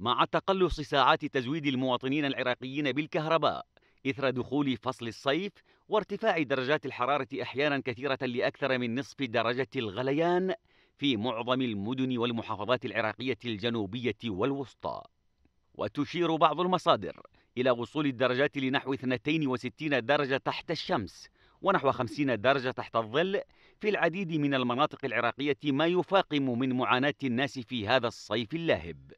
مع تقلص ساعات تزويد المواطنين العراقيين بالكهرباء إثر دخول فصل الصيف وارتفاع درجات الحرارة أحيانا كثيرة لأكثر من نصف درجة الغليان في معظم المدن والمحافظات العراقية الجنوبية والوسطى وتشير بعض المصادر إلى وصول الدرجات لنحو 62 درجة تحت الشمس ونحو 50 درجة تحت الظل في العديد من المناطق العراقية ما يفاقم من معاناة الناس في هذا الصيف اللاهب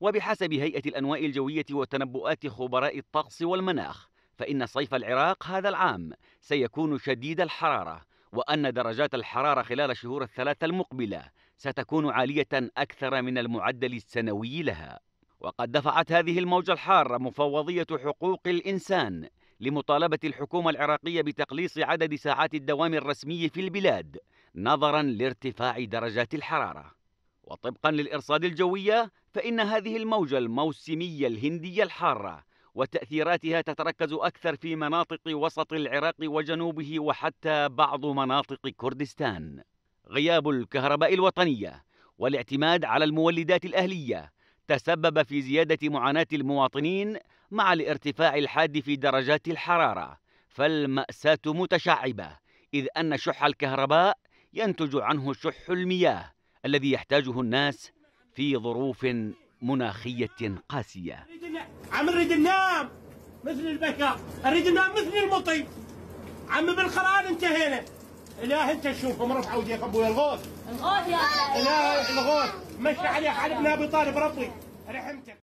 وبحسب هيئة الأنواء الجوية وتنبؤات خبراء الطقس والمناخ فإن صيف العراق هذا العام سيكون شديد الحرارة وأن درجات الحرارة خلال الشهور الثلاثة المقبلة ستكون عالية أكثر من المعدل السنوي لها وقد دفعت هذه الموجة الحارة مفوضية حقوق الإنسان لمطالبة الحكومة العراقية بتقليص عدد ساعات الدوام الرسمي في البلاد نظرا لارتفاع درجات الحراره وطبقا للإرصاد الجوية فإن هذه الموجة الموسمية الهندية الحارة وتأثيراتها تتركز أكثر في مناطق وسط العراق وجنوبه وحتى بعض مناطق كردستان غياب الكهرباء الوطنية والاعتماد على المولدات الأهلية تسبب في زيادة معاناة المواطنين مع الارتفاع الحاد في درجات الحرارة فالمأساة متشعبة إذ أن شح الكهرباء ينتج عنه شح المياه الذي يحتاجه الناس في ظروف مناخية قاسية عم نريد ننام مثل البكاء نريد ننام مثل المطي عم بالقرآن انتهينا إله انت تشوفهم رفعوا وجهك ابوي الغوث الغوث يا إله الغوث مشى عليه علي بن ابي طالب ربي رحمتك